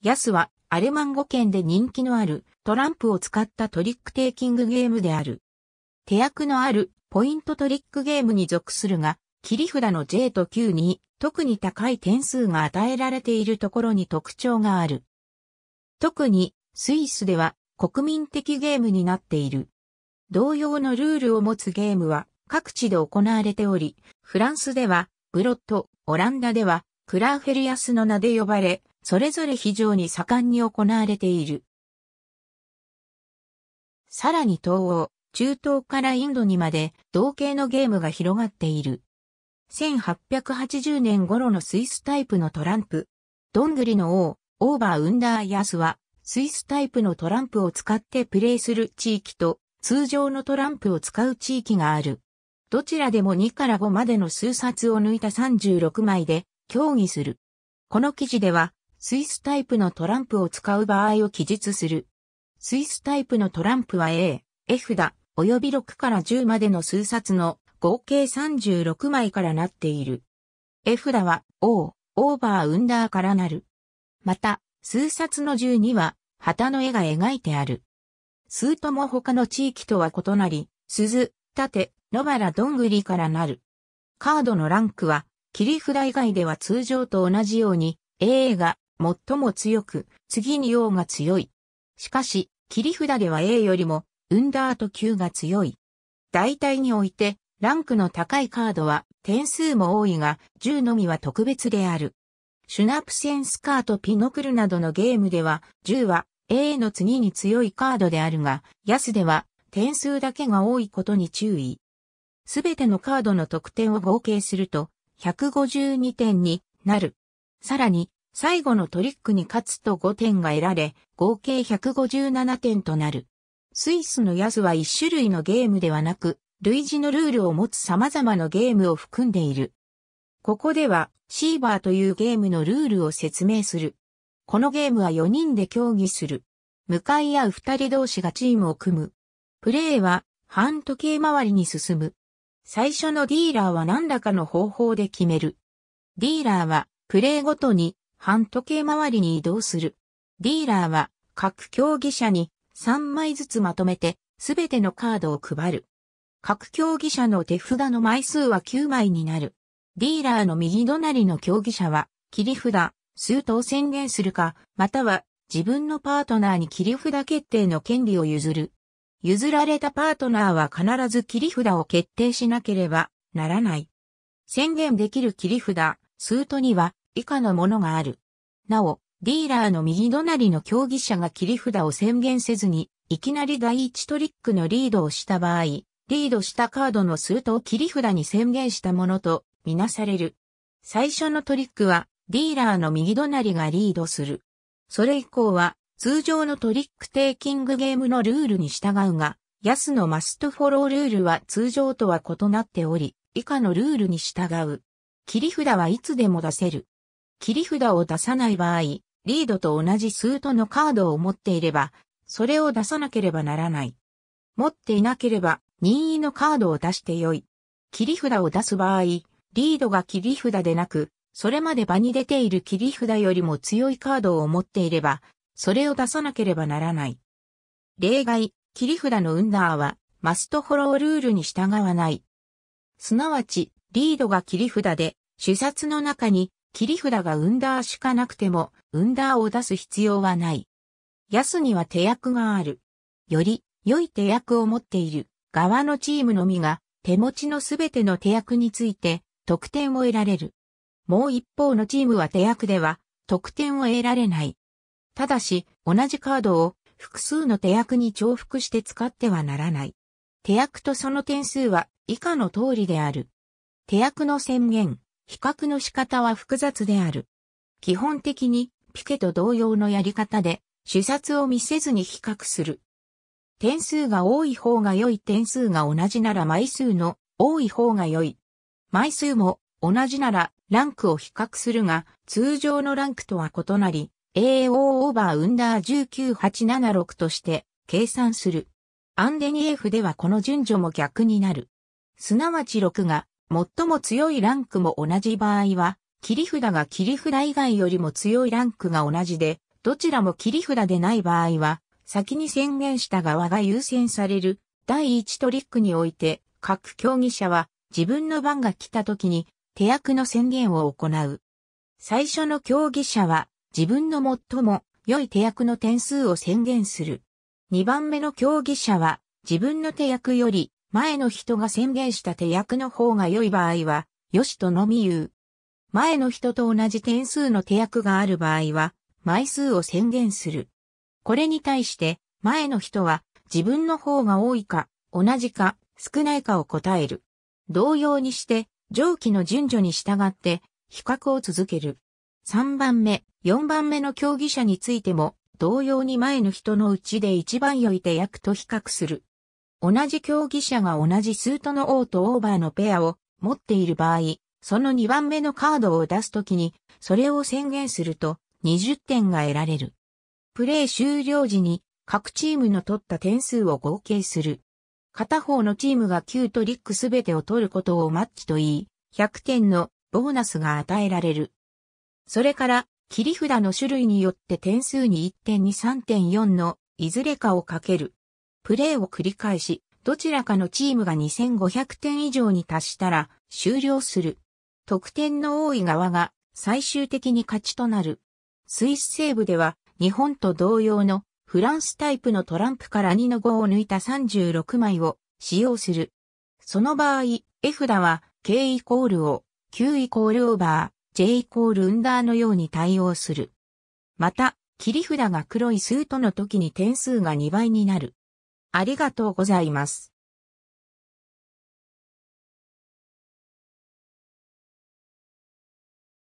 ヤスはアレマン語圏で人気のあるトランプを使ったトリックテイキングゲームである。手役のあるポイントトリックゲームに属するが、切り札の J と Q に特に高い点数が与えられているところに特徴がある。特にスイスでは国民的ゲームになっている。同様のルールを持つゲームは各地で行われており、フランスではブロット、オランダではクラーフェリアスの名で呼ばれ、それぞれ非常に盛んに行われている。さらに東欧、中東からインドにまで同型のゲームが広がっている。1880年頃のスイスタイプのトランプ。どんぐりの王、オーバー・ウンダー・ヤスは、スイスタイプのトランプを使ってプレイする地域と、通常のトランプを使う地域がある。どちらでも2から5までの数冊を抜いた36枚で、競技する。この記事では、スイスタイプのトランプを使う場合を記述する。スイスタイプのトランプは A、F だ、及び6から10までの数冊の合計36枚からなっている。F だは O、オーバーウンダーからなる。また、数冊の10には旗の絵が描いてある。数とも他の地域とは異なり、鈴、盾、野原どんぐりからなる。カードのランクは、切り札以外では通常と同じように、A が最も強く、次に王が強い。しかし、切り札では A よりも、ウンダーと Q が強い。大体において、ランクの高いカードは、点数も多いが、10のみは特別である。シュナプセンスカーとピノクルなどのゲームでは、10は A の次に強いカードであるが、ヤスでは点数だけが多いことに注意。すべてのカードの得点を合計すると、152点になる。さらに、最後のトリックに勝つと5点が得られ、合計157点となる。スイスのヤスは1種類のゲームではなく、類似のルールを持つ様々なゲームを含んでいる。ここでは、シーバーというゲームのルールを説明する。このゲームは4人で競技する。向かい合う2人同士がチームを組む。プレーは、半時計回りに進む。最初のディーラーは何らかの方法で決める。ディーラーは、プレイごとに半時計回りに移動する。ディーラーは各競技者に3枚ずつまとめてすべてのカードを配る。各競技者の手札の枚数は9枚になる。ディーラーの右隣の競技者は切り札、数を宣言するか、または自分のパートナーに切り札決定の権利を譲る。譲られたパートナーは必ず切り札を決定しなければならない。宣言できる切り札、スートには以下のものがある。なお、ディーラーの右隣の競技者が切り札を宣言せずに、いきなり第1トリックのリードをした場合、リードしたカードの数と切り札に宣言したものとみなされる。最初のトリックは、ディーラーの右隣がリードする。それ以降は、通常のトリックテイキングゲームのルールに従うが、ヤスのマストフォロールールは通常とは異なっており、以下のルールに従う。切り札はいつでも出せる。切り札を出さない場合、リードと同じスートのカードを持っていれば、それを出さなければならない。持っていなければ、任意のカードを出してよい。切り札を出す場合、リードが切り札でなく、それまで場に出ている切り札よりも強いカードを持っていれば、それを出さなければならない。例外、切り札のウンダーは、マストフォロールールに従わない。すなわち、リードが切り札で、主殺の中に切り札がウンダーしかなくても、ウンダーを出す必要はない。安には手役がある。より良い手役を持っている側のチームのみが手持ちのすべての手役について得点を得られる。もう一方のチームは手役では得点を得られない。ただし同じカードを複数の手役に重複して使ってはならない。手役とその点数は以下の通りである。手役の宣言。比較の仕方は複雑である。基本的に、ピケと同様のやり方で、主察を見せずに比較する。点数が多い方が良い点数が同じなら枚数の多い方が良い。枚数も同じならランクを比較するが通常のランクとは異なり AO オーバーウンダー19876として計算する。アンデニエフではこの順序も逆になる。すなわち6が最も強いランクも同じ場合は、切り札が切り札以外よりも強いランクが同じで、どちらも切り札でない場合は、先に宣言した側が優先される第一トリックにおいて、各競技者は自分の番が来た時に手役の宣言を行う。最初の競技者は自分の最も良い手役の点数を宣言する。2番目の競技者は自分の手役より前の人が宣言した手役の方が良い場合は、よしとのみ言う。前の人と同じ点数の手役がある場合は、枚数を宣言する。これに対して、前の人は自分の方が多いか、同じか、少ないかを答える。同様にして、上記の順序に従って、比較を続ける。3番目、4番目の競技者についても、同様に前の人のうちで一番良い手役と比較する。同じ競技者が同じスートの王とオーバーのペアを持っている場合、その2番目のカードを出すときに、それを宣言すると20点が得られる。プレー終了時に各チームの取った点数を合計する。片方のチームが9トリックすべてを取ることをマッチと言い、100点のボーナスが与えられる。それから、切り札の種類によって点数に1点に3.4のいずれかをかける。プレーを繰り返し、どちらかのチームが2500点以上に達したら終了する。得点の多い側が最終的に勝ちとなる。スイス西部では日本と同様のフランスタイプのトランプから2の5を抜いた36枚を使用する。その場合、絵札は K イコールを Q イコールオーバー、J イコールウンダーのように対応する。また、切り札が黒いスートの時に点数が2倍になる。ありがとうございます。